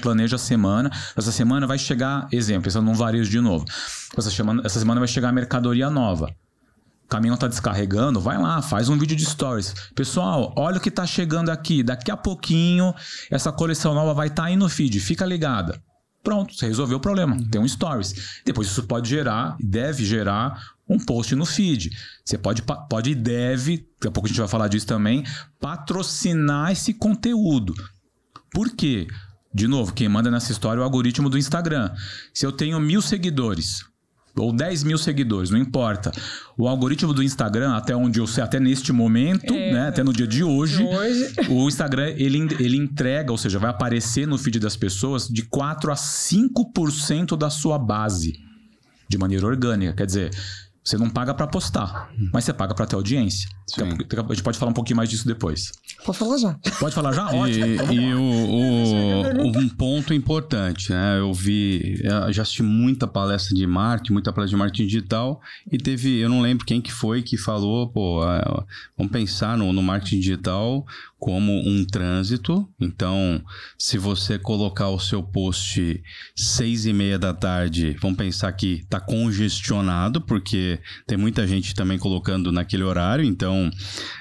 planeja a semana. Essa semana vai chegar, exemplo, isso é não varejo de novo. Essa semana, essa semana vai chegar mercadoria nova. O caminhão está descarregando, vai lá, faz um vídeo de stories. Pessoal, olha o que está chegando aqui. Daqui a pouquinho, essa coleção nova vai estar tá aí no feed. Fica ligada. Pronto, você resolveu o problema. Uhum. Tem um stories. Depois isso pode gerar, deve gerar um post no feed. Você pode, pode e deve, daqui a pouco a gente vai falar disso também, patrocinar esse conteúdo. Por quê? De novo, quem manda nessa história é o algoritmo do Instagram. Se eu tenho mil seguidores ou 10 mil seguidores, não importa. O algoritmo do Instagram, até onde eu sei, até neste momento, é, né, até no dia de hoje, hoje, o Instagram ele, ele entrega, ou seja, vai aparecer no feed das pessoas de 4 a 5% da sua base de maneira orgânica. Quer dizer, você não paga para postar, mas você paga para ter audiência. Então, Sim. A gente pode falar um pouquinho mais disso depois. Pode falar já. Pode falar já? Ótimo. E, e o, o, um ponto importante, né? Eu vi, é, já assisti muita palestra de marketing, muita palestra de marketing digital, e teve, eu não lembro quem que foi que falou, pô, é, vamos pensar no, no marketing digital como um trânsito. Então, se você colocar o seu post seis e meia da tarde, vamos pensar que está congestionado, porque tem muita gente também colocando naquele horário. Então,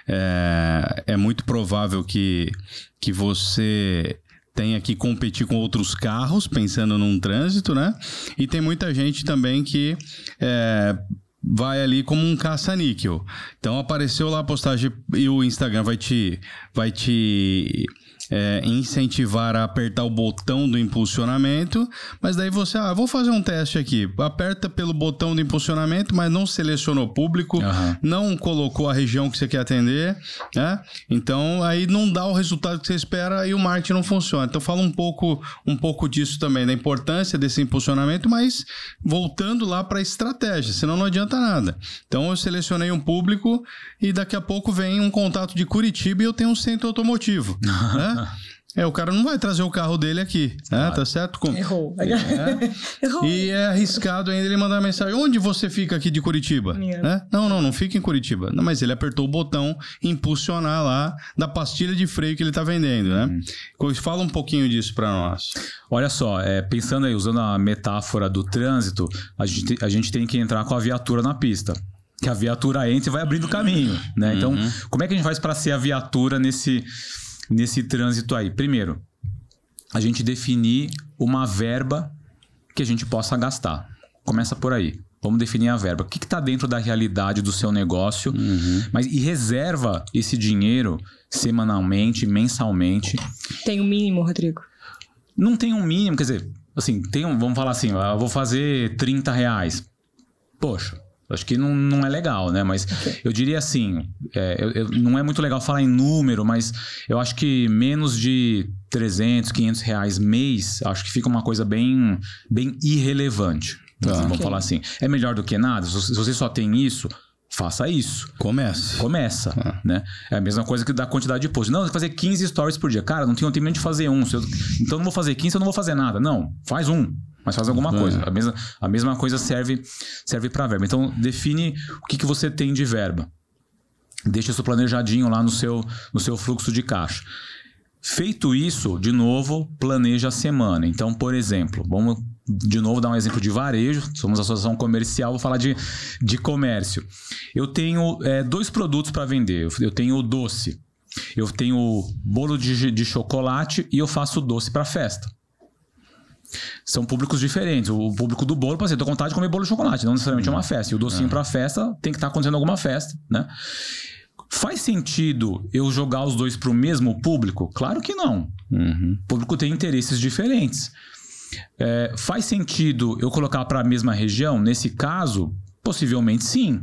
é, é muito provável que que você tenha que competir com outros carros, pensando num trânsito, né? E tem muita gente também que é, vai ali como um caça-níquel. Então apareceu lá a postagem e o Instagram vai te, vai te é, incentivar a apertar o botão do impulsionamento, mas daí você, ah, vou fazer um teste aqui. Aperta pelo botão do impulsionamento, mas não selecionou público, uhum. não colocou a região que você quer atender, né? Então aí não dá o resultado que você espera e o marketing não funciona. Então fala um pouco, um pouco disso também, da importância desse impulsionamento, mas voltando lá para a estratégia, senão não adianta nada. Então eu selecionei um público e daqui a pouco vem um contato de Curitiba e eu tenho um centro automotivo. né? É, o cara não vai trazer o carro dele aqui, né? Tá certo? Com... Errou. É. Errou. E é arriscado ainda ele mandar mensagem: onde você fica aqui de Curitiba? Né? Não, não, não fica em Curitiba. Não, mas ele apertou o botão impulsionar lá da pastilha de freio que ele tá vendendo, né? Hum. Fala um pouquinho disso para nós. Olha só, é, pensando aí, usando a metáfora do trânsito, a gente, a gente tem que entrar com a viatura na pista que a viatura entra e vai abrindo o caminho, né? Então, uhum. Então, como é que a gente faz para ser a viatura nesse nesse trânsito aí? Primeiro, a gente definir uma verba que a gente possa gastar. Começa por aí. Vamos definir a verba. O que está dentro da realidade do seu negócio? Uhum. Mas e reserva esse dinheiro semanalmente, mensalmente? Tem um mínimo, Rodrigo? Não tem um mínimo, quer dizer, assim, tem um, vamos falar assim, eu vou fazer 30 reais. Poxa, Acho que não, não é legal, né? Mas okay. eu diria assim: é, eu, eu, não é muito legal falar em número, mas eu acho que menos de 300, 500 reais mês, acho que fica uma coisa bem, bem irrelevante. Tá? Okay. Vamos falar assim: é melhor do que nada? Se você só tem isso, Faça isso. Começa. Começa, ah. né? É a mesma coisa que da quantidade de posts. Não, tem que fazer 15 stories por dia. Cara, não tenho tempo nem de fazer um. Eu, então não vou fazer 15, eu não vou fazer nada. Não, faz um mas faz alguma é. coisa. A mesma, a mesma coisa serve serve para verba. Então, define o que, que você tem de verba. Deixa isso planejadinho lá no seu, no seu fluxo de caixa. Feito isso, de novo, planeja a semana. Então, por exemplo, vamos de novo dar um exemplo de varejo. Somos associação comercial, vou falar de, de comércio. Eu tenho é, dois produtos para vender. Eu tenho o doce, eu tenho bolo de, de chocolate e eu faço doce para festa são públicos diferentes. O público do bolo, por exemplo, tô vontade de comer bolo de chocolate, não necessariamente é uma uhum. festa. E o docinho uhum. É. para festa tem que estar tá acontecendo alguma festa, né? Faz sentido eu jogar os dois para o mesmo público? Claro que não. Uhum. O público tem interesses diferentes. É, faz sentido eu colocar para a mesma região? Nesse caso, possivelmente sim.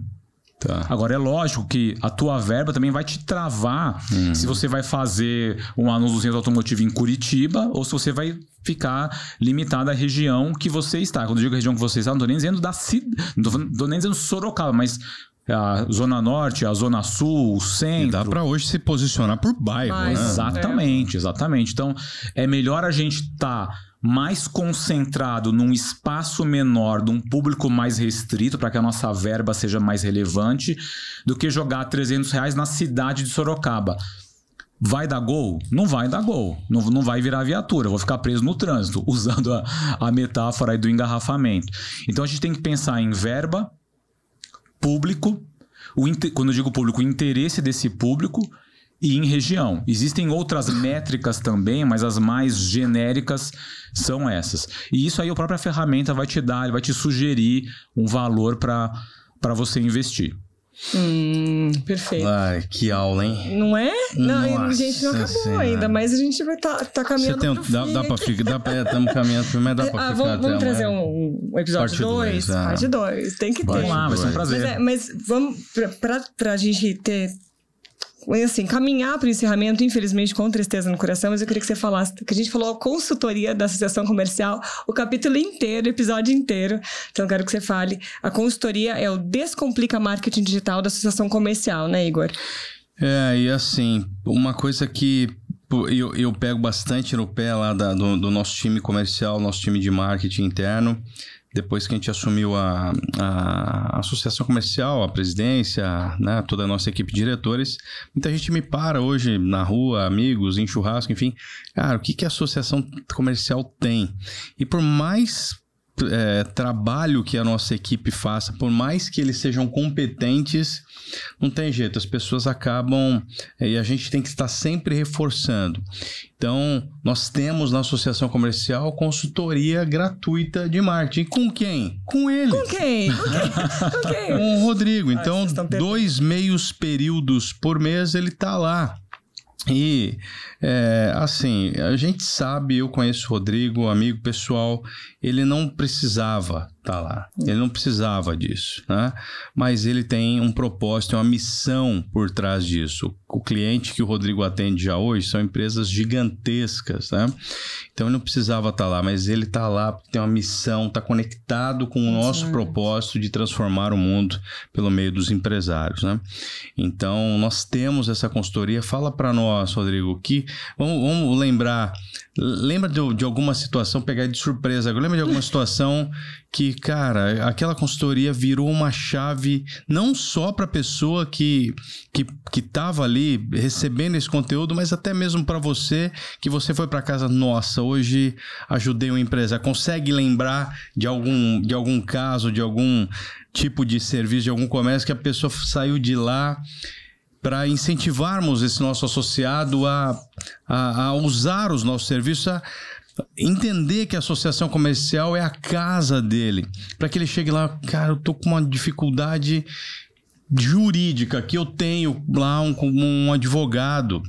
Tá. Agora, é lógico que a tua verba também vai te travar uhum. se você vai fazer um anúncio do centro automotivo em Curitiba ou se você vai ficar limitado à região que você está. Quando eu digo região que você está, não estou nem dizendo da cidade, não nem dizendo Sorocaba, mas a Zona Norte, a Zona Sul, o centro. E dá para hoje se posicionar por bairro, Mas, né? É. Exatamente, exatamente. Então, é melhor a gente estar. Tá mais concentrado num espaço menor, de um público mais restrito, para que a nossa verba seja mais relevante, do que jogar 300 reais na cidade de Sorocaba. Vai dar gol? Não vai dar gol. Não, não vai virar viatura. Eu vou ficar preso no trânsito, usando a, a metáfora aí do engarrafamento. Então a gente tem que pensar em verba, público, o, quando eu digo público, o interesse desse público e em região. Existem outras métricas também, mas as mais genéricas são essas. E isso aí a própria ferramenta vai te dar, vai te sugerir um valor para você investir. Hum, perfeito. Ai, que aula, hein? Não é? Não, Nossa a gente não acabou senhora. ainda, mas a gente vai estar tá, tá caminhando Você tem, pro dá, fim. dá pra ficar, dá pra, estamos é, caminhando mas dá ah, pra ah, ficar Vamos, vamos trazer um, um episódio 2, parte 2, é. tem que ter. Vamos lá, vai ser um prazer. Mas, é, mas vamos, pra, pra, pra gente ter assim, caminhar para o encerramento, infelizmente, com tristeza no coração, mas eu queria que você falasse, que a gente falou a consultoria da Associação Comercial, o capítulo inteiro, o episódio inteiro. Então, eu quero que você fale. A consultoria é o Descomplica Marketing Digital da Associação Comercial, né, Igor? É, e assim, uma coisa que eu, eu pego bastante no pé lá da, do, do nosso time comercial, nosso time de marketing interno, depois que a gente assumiu a, a associação comercial, a presidência, né, toda a nossa equipe de diretores, muita gente me para hoje na rua, amigos, em churrasco, enfim. Cara, o que, que a associação comercial tem? E por mais é, trabalho que a nossa equipe faça, por mais que eles sejam competentes, não tem jeito, as pessoas acabam é, e a gente tem que estar sempre reforçando. Então, nós temos na Associação Comercial consultoria gratuita de marketing. Com quem? Com eles. Com quem? Com quem? Com, o Rodrigo. Ah, então, ah, dois meios períodos por mês ele está lá e, é, assim, a gente sabe, eu conheço o Rodrigo, amigo pessoal, ele não precisava tá lá. Ele não precisava disso, né? Mas ele tem um propósito, uma missão por trás disso. O cliente que o Rodrigo atende já hoje são empresas gigantescas, né? Então ele não precisava estar tá lá, mas ele está lá porque tem uma missão, está conectado com o nosso propósito de transformar o mundo pelo meio dos empresários, né? Então nós temos essa consultoria. Fala para nós, Rodrigo, que vamos, vamos lembrar Lembra de, de, alguma situação, pegar de surpresa, lembra de alguma situação que, cara, aquela consultoria virou uma chave não só para a pessoa que, que, que tava ali recebendo esse conteúdo, mas até mesmo para você, que você foi para casa, nossa, hoje ajudei uma empresa. Consegue lembrar de algum, de algum caso, de algum tipo de serviço, de algum comércio que a pessoa saiu de lá para incentivarmos esse nosso associado a, a, a usar os nossos serviços, a entender que a associação comercial é a casa dele, para que ele chegue lá, cara, eu tô com uma dificuldade jurídica que eu tenho lá um, um advogado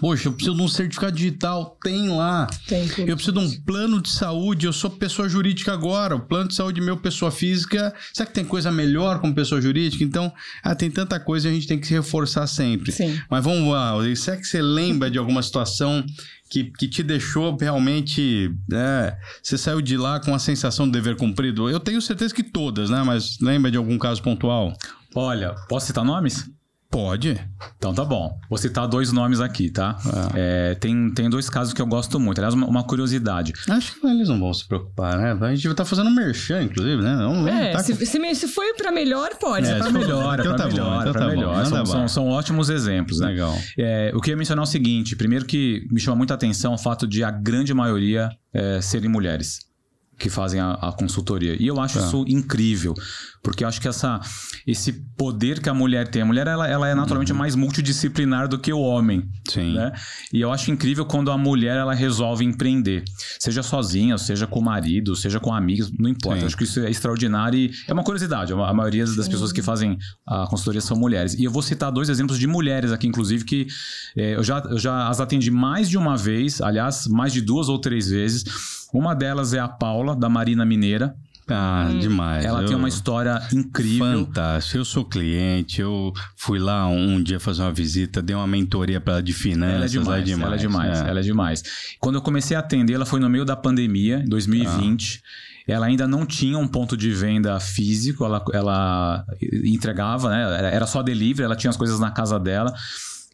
Poxa, eu preciso de um certificado digital, tem lá. Tem eu preciso de um plano de saúde, eu sou pessoa jurídica agora, o plano de saúde meu, pessoa física. Será que tem coisa melhor como pessoa jurídica? Então, ah, tem tanta coisa e a gente tem que se reforçar sempre. Sim. Mas vamos lá, será que você lembra de alguma situação que, que te deixou realmente. É, você saiu de lá com a sensação do dever cumprido? Eu tenho certeza que todas, né? Mas lembra de algum caso pontual? Olha, posso citar nomes? Pode. Então tá bom. Vou citar dois nomes aqui, tá? É. É, tem, tem dois casos que eu gosto muito. Aliás, uma, uma, curiosidade. Acho que eles não vão se preocupar, né? A gente tá fazendo merchan, inclusive, né? Não, é, tá... se, se, se foi pra melhor, pode. É, tá pra melhor, é então pra tá melhor, bom, é então pra tá melhor. Então tá bom, são, são, são, ótimos exemplos, né? Legal. É, o que eu ia mencionar é o seguinte. Primeiro que me chama muita atenção o fato de a grande maioria é, serem mulheres que fazem a, a, consultoria. E eu acho é. isso incrível, porque eu acho que essa, esse poder que a mulher tem, a mulher ela, ela é naturalmente uhum. mais multidisciplinar do que o homem. Sim. Né? E eu acho incrível quando a mulher ela resolve empreender, seja sozinha, seja com o marido, seja com amigos, não importa. Eu acho que isso é extraordinário e é uma curiosidade. A maioria das Sim. pessoas que fazem a consultoria são mulheres. E eu vou citar dois exemplos de mulheres aqui, inclusive, que eh, eu, já, eu já as atendi mais de uma vez, aliás, mais de duas ou três vezes uma delas é a Paula, da Marina Mineira. Ah, hum. demais. Ela eu... tem uma história incrível. Fantástico. Eu sou cliente, eu fui lá um dia fazer uma visita, dei uma mentoria para ela de finanças. É ela é demais, ela é demais. Ela é demais, é. ela é demais. Quando eu comecei a atender, ela foi no meio da pandemia, 2020. Ah ela ainda não tinha um ponto de venda físico, ela, ela entregava, né? Era só delivery, ela tinha as coisas na casa dela.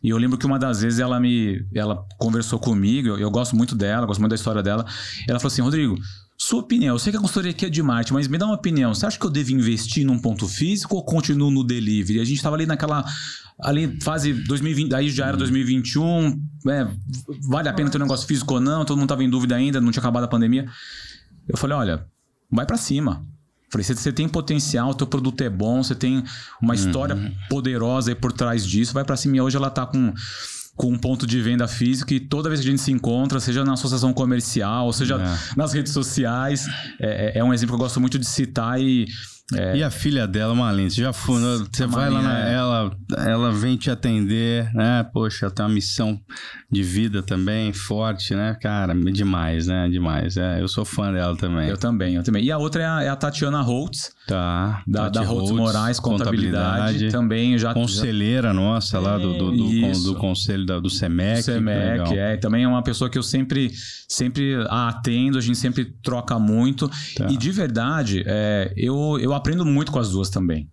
E eu lembro que uma das vezes ela me. Ela conversou comigo, eu, eu gosto muito dela, gosto muito da história dela. Ela falou assim: Rodrigo, sua opinião, eu sei que a consultoria aqui é de marketing, mas me dá uma opinião. Você acha que eu devo investir num ponto físico ou continuo no delivery? A gente estava ali naquela. Ali, fase 2020, aí já era 2021, uhum. é, né, vale a pena ter um negócio físico ou não? Todo mundo estava em dúvida ainda, não tinha acabado a pandemia. Eu falei: olha, vai para cima. Falei, você tem potencial, teu produto é bom, você tem uma história uhum. poderosa aí por trás disso, vai para cima. E hoje ela tá com com um ponto de venda físico e toda vez que a gente se encontra, seja na associação comercial, seja é. nas redes sociais, é, é, é, um exemplo que eu gosto muito de citar e é. E a filha dela, uma você já foi, você vai lá na, ela, ela vem te atender, né? Poxa, tem uma missão de vida também forte, né? Cara, demais, né? Demais. É, eu sou fã dela também. Eu também, eu também. E a outra é a, é a Tatiana Holtz. Tá. Da, da Holtz, Holtz Moraes contabilidade, contabilidade, Também já. Conselheira já... nossa lá do, do, do, con, do conselho da, do SEMEC. Do SEMEC, é. Também é uma pessoa que eu sempre, sempre atendo, a gente sempre troca muito. Tá. E de verdade, é, eu, eu eu aprendo muito com as duas também.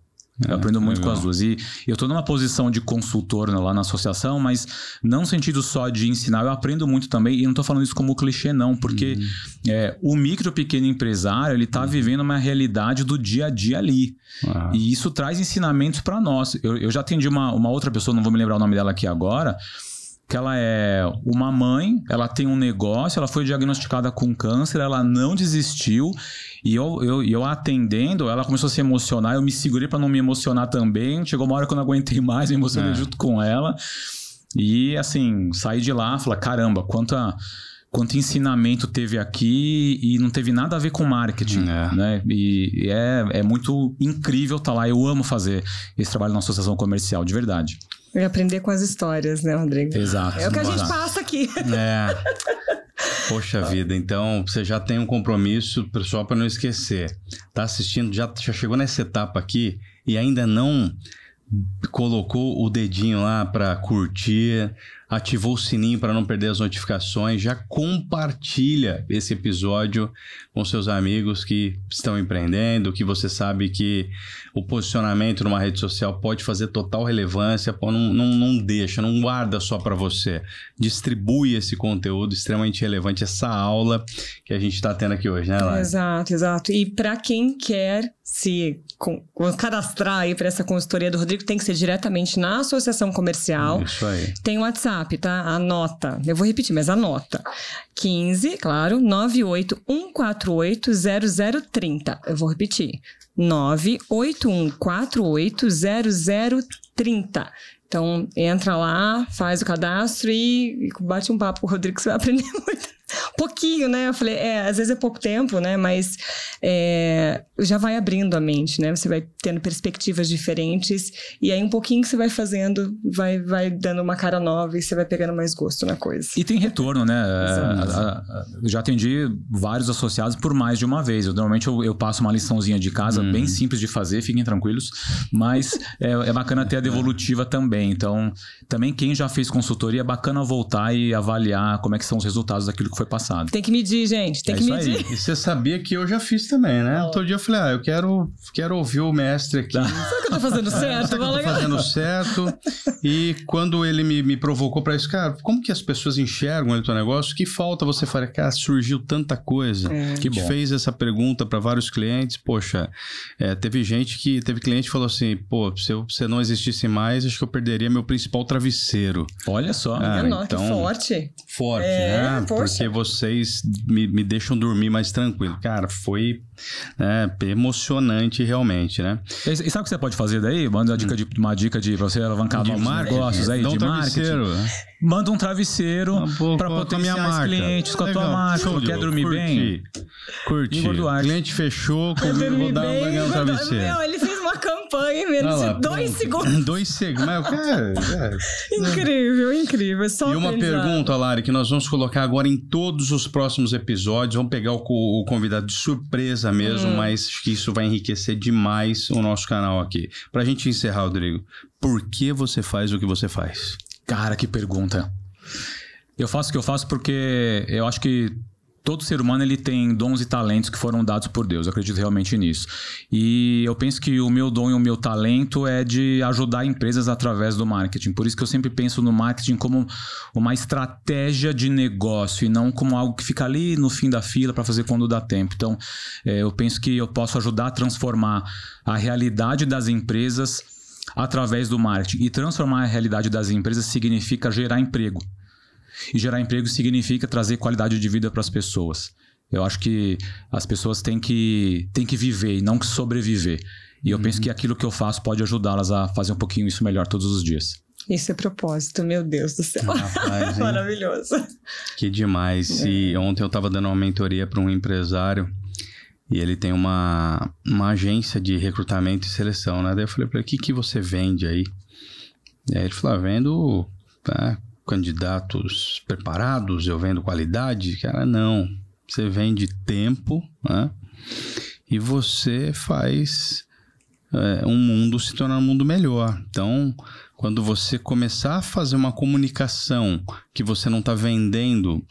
Eu é, aprendo muito legal. com as duas. E eu estou numa posição de consultor né, lá na associação, mas não no sentido só de ensinar, eu aprendo muito também, e não estou falando isso como clichê, não, porque uhum. é, o micro pequeno empresário, ele está uhum. vivendo uma realidade do dia a dia ali. Uhum. E isso traz ensinamentos para nós. Eu, eu, já atendi uma, uma outra pessoa, não vou me lembrar o nome dela aqui agora, que ela é uma mãe, ela tem um negócio, ela foi diagnosticada com câncer, ela não desistiu. E eu, eu, eu atendendo, ela começou a se emocionar, eu me segurei para não me emocionar também. Chegou uma hora que eu não aguentei mais, me emocionei é. junto com ela. E assim, saí de lá, falei, caramba, quanta quanto ensinamento teve aqui e não teve nada a ver com marketing, é. né? E, e é, é muito incrível estar tá lá. Eu amo fazer esse trabalho na associação comercial, de verdade. E aprender com as histórias, né, Rodrigo? Exato. É o que a gente passa aqui. É. Poxa vida, então você já tem um compromisso, pessoal, para não esquecer. Tá assistindo, já, já chegou nessa etapa aqui e ainda não colocou o dedinho lá para curtir, ativou o sininho para não perder as notificações, já compartilha esse episódio com seus amigos que estão empreendendo, que você sabe que o posicionamento numa rede social pode fazer total relevância, pô, não, não, não deixa, não guarda só para você. Distribui esse conteúdo extremamente relevante, essa aula que a gente está tendo aqui hoje, né, Lara? Exato, exato. E para quem quer se cadastrar aí para essa consultoria do Rodrigo, tem que ser diretamente na associação comercial. Isso aí. Tem o WhatsApp WhatsApp, tá? Anota. Eu vou repetir, mas anota. 15, claro, 981480030. Eu vou repetir. 981480030. Então, entra lá, faz o cadastro e bate um papo com o Rodrigo, que você vai aprender muito. Pouquinho, né? Eu falei, é, às vezes é pouco tempo, né? Mas é, já vai abrindo a mente, né? Você vai tendo perspectivas diferentes. E aí, um pouquinho que você vai fazendo, vai, vai dando uma cara nova e você vai pegando mais gosto na coisa. E tem retorno, né? É, já atendi vários associados por mais de uma vez. Eu, normalmente eu, eu, passo uma liçãozinha de casa, bem uhum. simples de fazer, fiquem tranquilos. Mas é, é bacana ter a devolutiva também. Então, também quem já fez consultoria, é bacana voltar e avaliar como é que são os resultados daquilo que foi passado. Tem que medir, gente. Tem é que isso medir. Aí. E você sabia que eu já fiz também, né? Oh. dia eu falei, ah, eu quero, quero ouvir o mestre aqui. Tá. Será que eu tô fazendo certo? Será que eu tô fazendo certo? E quando ele me, me provocou para isso, cara, como que as pessoas enxergam o teu negócio? Que falta você falar, cara, surgiu tanta coisa. É. Que bom. Fez essa pergunta para vários clientes, poxa, é, teve gente que, teve cliente que falou assim, pô, se eu não existisse mais, acho que eu perderia meu principal travesseiro. Olha só. Ah, é, então, que forte. Forte, é, né? Porque vocês me, me deixam dormir mais tranquilo. Cara, foi né, emocionante realmente, né? E, e, sabe o que você pode fazer daí? Manda uma dica de, uma dica de você alavancar de novos negócios aí, de um marketing. Né? Manda um travesseiro para potenciais os clientes, com a é tua marca. quer dormir curti, bem? Curti. O Cliente fechou, comigo, vou dar, bem, um travesseiro. Não, ele em menos de é dois pronto. segundos. Dois segundos. É, é, é, incrível, incrível. É só e uma pergunta, Lari, que nós vamos colocar agora em todos os próximos episódios. Vamos pegar o, o convidado de surpresa mesmo, hum. mas acho que isso vai enriquecer demais o nosso canal aqui. Pra gente encerrar, Rodrigo, por que você faz o que você faz? Cara, que pergunta. Eu faço o que eu faço porque eu acho que todo ser humano ele tem dons e talentos que foram dados por Deus. Eu acredito realmente nisso. E eu penso que o meu dom e o meu talento é de ajudar empresas através do marketing. Por isso que eu sempre penso no marketing como uma estratégia de negócio e não como algo que fica ali no fim da fila para fazer quando dá tempo. Então, é, eu penso que eu posso ajudar a transformar a realidade das empresas através do marketing. E transformar a realidade das empresas significa gerar emprego. E gerar emprego significa trazer qualidade de vida para as pessoas. Eu acho que as pessoas têm que, têm que viver e não que sobreviver. E eu uhum. penso que aquilo que eu faço pode ajudá-las a fazer um pouquinho isso melhor todos os dias. Isso é propósito, meu Deus do céu. Rapaz, Maravilhoso. Que demais. É. E ontem eu estava dando uma mentoria para um empresário e ele tem uma, uma agência de recrutamento e seleção, né? Daí eu falei para ele: o que, que você vende aí? E aí ele falou: ah, vendo tá, candidatos preparados, eu vendo qualidade, cara, não. Você vende tempo, né? E você faz é, um mundo se tornar um mundo melhor. Então, quando você começar a fazer uma comunicação que você não está vendendo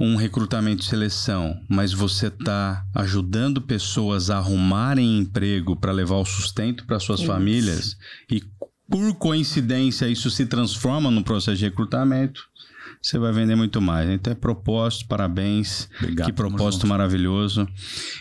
um recrutamento e seleção, mas você está ajudando pessoas a arrumarem emprego para levar o sustento para suas Isso. famílias e por coincidência isso se transforma num processo de recrutamento, você vai vender muito mais. Então é propósito, parabéns. Obrigado, que propósito maravilhoso.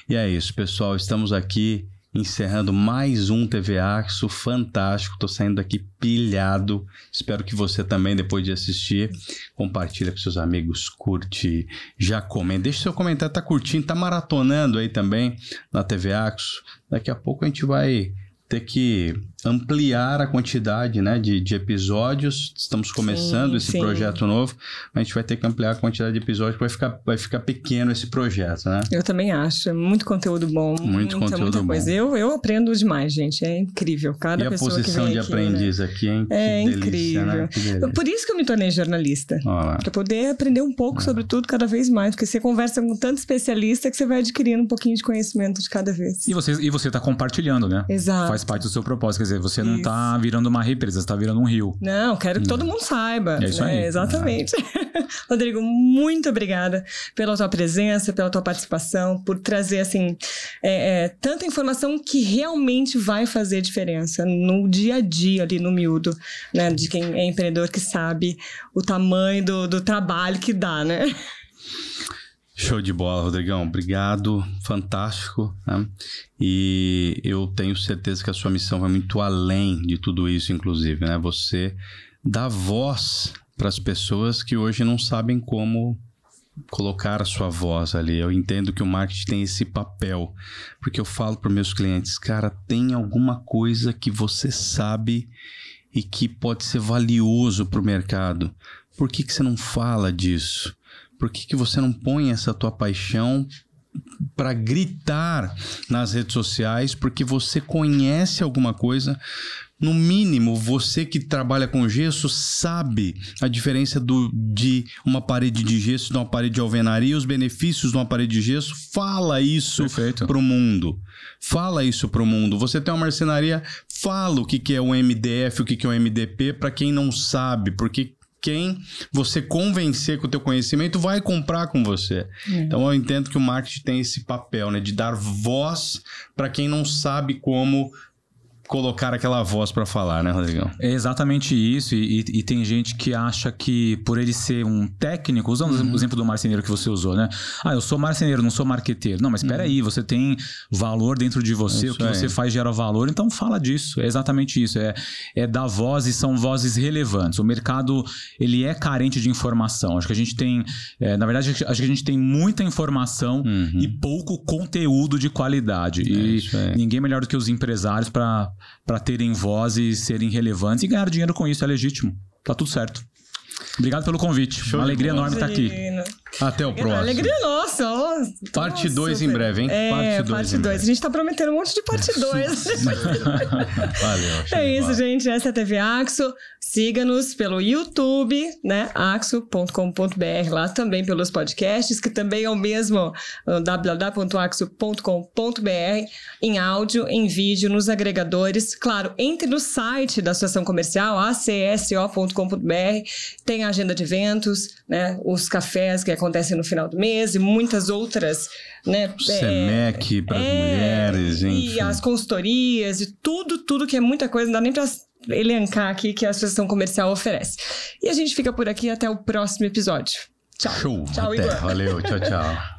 E é isso, pessoal. Estamos aqui encerrando mais um TV Axo fantástico. Estou saindo daqui pilhado. Espero que você também, depois de assistir, compartilhe com seus amigos, curte, já comenta. Deixe seu comentário, tá curtindo, tá maratonando aí também na TV Axo. Daqui a pouco a gente vai ter que ampliar a quantidade né, de, de episódios. Estamos começando sim, esse sim. projeto novo, mas a gente vai ter que ampliar a quantidade de episódios, vai ficar, vai ficar pequeno esse projeto, né? Eu também acho. É muito conteúdo bom. Muito muita, conteúdo muita coisa. bom. Eu, eu aprendo demais, gente. É incrível. Cada e pessoa a posição que vem de aqui, né? aprendiz né? aqui, hein? Que é delícia, né? incrível. Né? Por isso que eu me tornei jornalista. Para poder aprender um pouco é. sobre tudo cada vez mais. Porque você conversa com tanto especialista que você vai adquirindo um pouquinho de conhecimento de cada vez. E você está e você tá compartilhando, né? Exato. Faz parte do seu propósito dizer, você tá Isso. não está virando uma represa, está virando um rio. Não, quero que hum. todo mundo saiba. É isso né? aí. Exatamente. Ah. Rodrigo, muito obrigada pela tua presença, pela tua participação, por trazer assim é, é, tanta informação que realmente vai fazer diferença no dia a dia ali no miúdo, né? De quem é empreendedor que sabe o tamanho do, do trabalho que dá, né? Show de bola, Rodrigão. Obrigado, fantástico. Né? E eu tenho certeza que a sua missão vai muito além de tudo isso, inclusive, né? Você dá voz para as pessoas que hoje não sabem como colocar a sua voz ali. Eu entendo que o marketing tem esse papel, porque eu falo para meus clientes, cara, tem alguma coisa que você sabe e que pode ser valioso para o mercado. Por que, que você não fala disso? Por que, que você não põe essa tua paixão para gritar nas redes sociais? Porque você conhece alguma coisa. No mínimo, você que trabalha com gesso sabe a diferença do, de uma parede de gesso de uma parede de alvenaria, os benefícios de uma parede de gesso. Fala isso para o mundo. Fala isso para o mundo. Você tem uma marcenaria, fala o que, que é o MDF, o que, que é o MDP, para quem não sabe, porque quem você convencer com o teu conhecimento vai comprar com você. É. Então eu entendo que o marketing tem esse papel, né, de dar voz para quem não sabe como colocar aquela voz para falar, né, Rodrigão? É exatamente isso. E, e, e, tem gente que acha que por ele ser um técnico, usando uhum. o exemplo do marceneiro que você usou, né? Ah, eu sou marceneiro, não sou marqueteiro. Não, mas espera uhum. aí, você tem valor dentro de você, isso o que é. você faz gera valor, então fala disso. É exatamente isso. É, é dar voz e são vozes relevantes. O mercado, ele é carente de informação. Acho que a gente tem, é, na verdade, acho que a gente tem muita informação uhum. e pouco conteúdo de qualidade. É, e ninguém é melhor do que os empresários para para terem voz e serem relevantes e ganhar dinheiro com isso é legítimo. Tá tudo certo. Obrigado pelo convite. Show Uma alegria enorme estar tá aqui. Até o próximo. Alegria nossa. ó. parte 2 em breve, hein? É, parte 2. A gente está prometendo um monte de parte 2. Valeu. É isso, gente. Essa é a TV Axo. Siga-nos pelo YouTube, né? axo.com.br, lá também pelos podcasts, que também é o mesmo www.axo.com.br, em áudio, em vídeo, nos agregadores. Claro, entre no site da Associação Comercial, acso.com.br, tem a agenda de eventos, né, os cafés que acontecem no final do mês e muitas outras, né, Semec é, para as é, mulheres, gente. E as consultorias e tudo, tudo que é muita coisa, não dá nem para elencar aqui que a Associação Comercial oferece. E a gente fica por aqui até o próximo episódio. Tchau. Show. Tchau, até. Igor. Valeu, tchau, tchau.